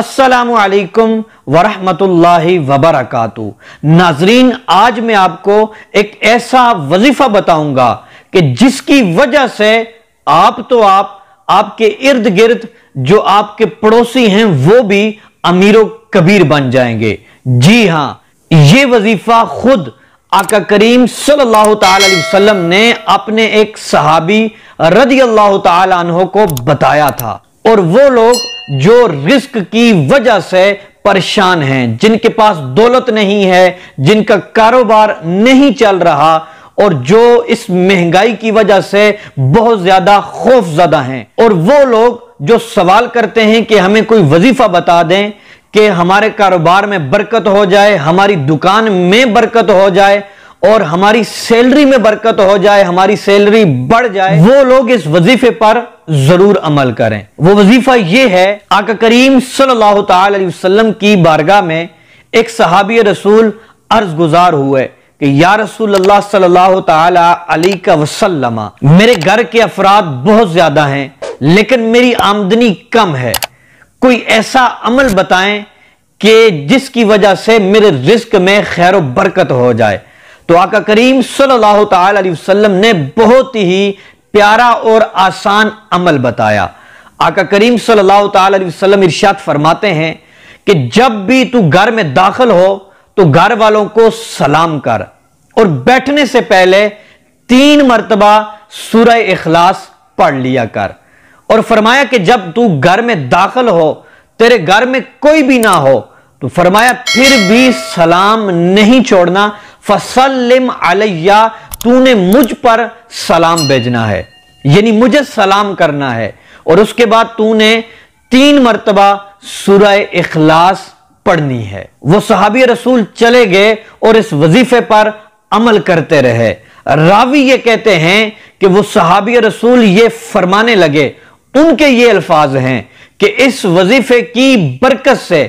असलकम वरहमतुल्लाहि वबरकातु नाजरीन आज मैं आपको एक ऐसा वजीफा बताऊंगा कि जिसकी वजह से आप तो आप आपके इर्द गिर्द जो आपके पड़ोसी हैं वो भी अमीरों कबीर बन जाएंगे जी हाँ ये वजीफा खुद आका करीम सल्लल्लाहु अलैहि वसल्लम ने अपने एक सहाबी रजी अल्लाह तहों को बताया था और वो लोग जो रिस्क की वजह से परेशान हैं जिनके पास दौलत नहीं है जिनका कारोबार नहीं चल रहा और जो इस महंगाई की वजह से बहुत ज्यादा खौफ ज्यादा हैं और वो लोग जो सवाल करते हैं कि हमें कोई वजीफा बता दें कि हमारे कारोबार में बरकत हो जाए हमारी दुकान में बरकत हो जाए और हमारी सैलरी में बरकत हो जाए हमारी सैलरी बढ़ जाए वो लोग इस वजीफे पर जरूर अमल करें वो वजीफा ये है आका करीम सल्लल्लाहु वसल्लम की बारगाह में एक सहाबी रसूल अर्ज गुजार हुए कि या रसूल अल्लाह सल्लल्लाहु अली का वसलमा मेरे घर के अफराद बहुत ज्यादा हैं लेकिन मेरी आमदनी कम है कोई ऐसा अमल बताएं कि जिसकी वजह से मेरे रिस्क में खैर बरकत हो जाए तो आका करीम सल्लल्लाहु अलैहि वसल्लम ने बहुत ही प्यारा और आसान अमल बताया आका करीम सल्लल्लाहु अलैहि वसल्लम इरशाद फरमाते हैं कि जब भी तू घर में दाखिल हो तो घर वालों को सलाम कर और बैठने से पहले तीन मरतबा सूरह इखलास पढ़ लिया कर और फरमाया कि जब तू घर में दाखिल हो तेरे घर में कोई भी ना हो तो फरमाया फिर भी सलाम नहीं छोड़ना फसलम अलैया तूने मुझ पर सलाम भेजना है यानी मुझे सलाम करना है और उसके बाद तूने तीन मरतबा सुरह इखलास पढ़नी है वो सहाबी रसूल चले गए और इस वजीफे पर अमल करते रहे रावी ये कहते हैं कि वो सहाबी रसूल ये फरमाने लगे उनके ये अल्फाज हैं कि इस वजीफे की बरकत से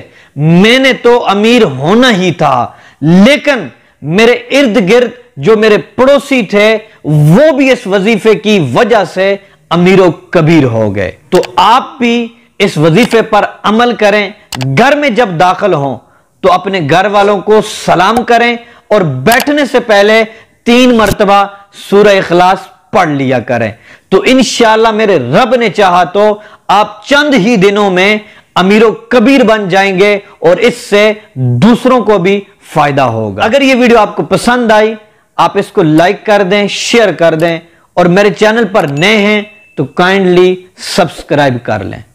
मैंने तो अमीर होना ही था लेकिन मेरे इर्द गिर्द जो मेरे पड़ोसी थे वो भी इस वजीफे की वजह से अमीरों कबीर हो गए तो आप भी इस वजीफे पर अमल करें घर में जब दाखिल हों तो अपने घर वालों को सलाम करें और बैठने से पहले तीन मरतबा सूर्य इखलास पढ़ लिया करें तो इन मेरे रब ने चाहा तो आप चंद ही दिनों में अमीरों कबीर बन जाएंगे और इससे दूसरों को भी फायदा होगा अगर ये वीडियो आपको पसंद आई आप इसको लाइक कर दें शेयर कर दें और मेरे चैनल पर नए हैं तो काइंडली सब्सक्राइब कर लें